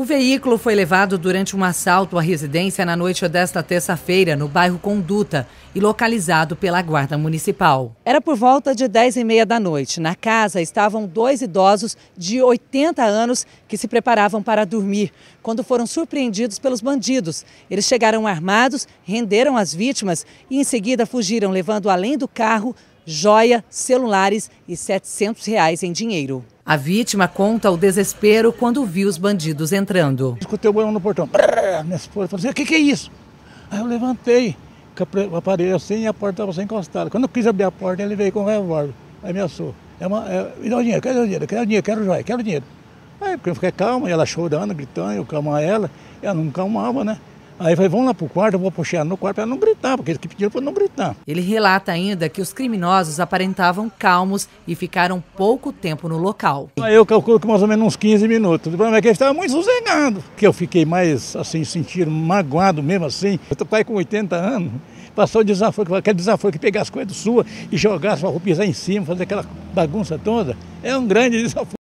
O veículo foi levado durante um assalto à residência na noite desta terça-feira, no bairro Conduta, e localizado pela Guarda Municipal. Era por volta de 10 e meia da noite. Na casa estavam dois idosos de 80 anos que se preparavam para dormir, quando foram surpreendidos pelos bandidos. Eles chegaram armados, renderam as vítimas e em seguida fugiram, levando além do carro joia, celulares e 700 reais em dinheiro. A vítima conta o desespero quando viu os bandidos entrando. Escutei o barulho no portão. minha esposa falou assim, o que, que é isso? Aí eu levantei, o aparelho assim e a porta estava encostada. Quando eu quis abrir a porta, ele veio com um revólver, ameaçou. É uma, é, me dá o dinheiro, quero o dinheiro, quero o dinheiro, quero o joia, quero o dinheiro. Aí porque eu fiquei calma, ela chorando, gritando, eu calma ela, ela não calmava, né? Aí eu falei, vamos lá pro quarto, eu vou puxar no quarto para não gritar, porque eles que pediram para não gritar. Ele relata ainda que os criminosos aparentavam calmos e ficaram pouco tempo no local. Aí eu calculo que mais ou menos uns 15 minutos. O problema é que eles estavam muito sossegados, que eu fiquei mais, assim, sentindo magoado mesmo assim. Eu tô pai com 80 anos, passou o desafio, aquele desafio que pegasse as coisas suas e jogasse para pisar em cima, fazer aquela bagunça toda. É um grande desafio.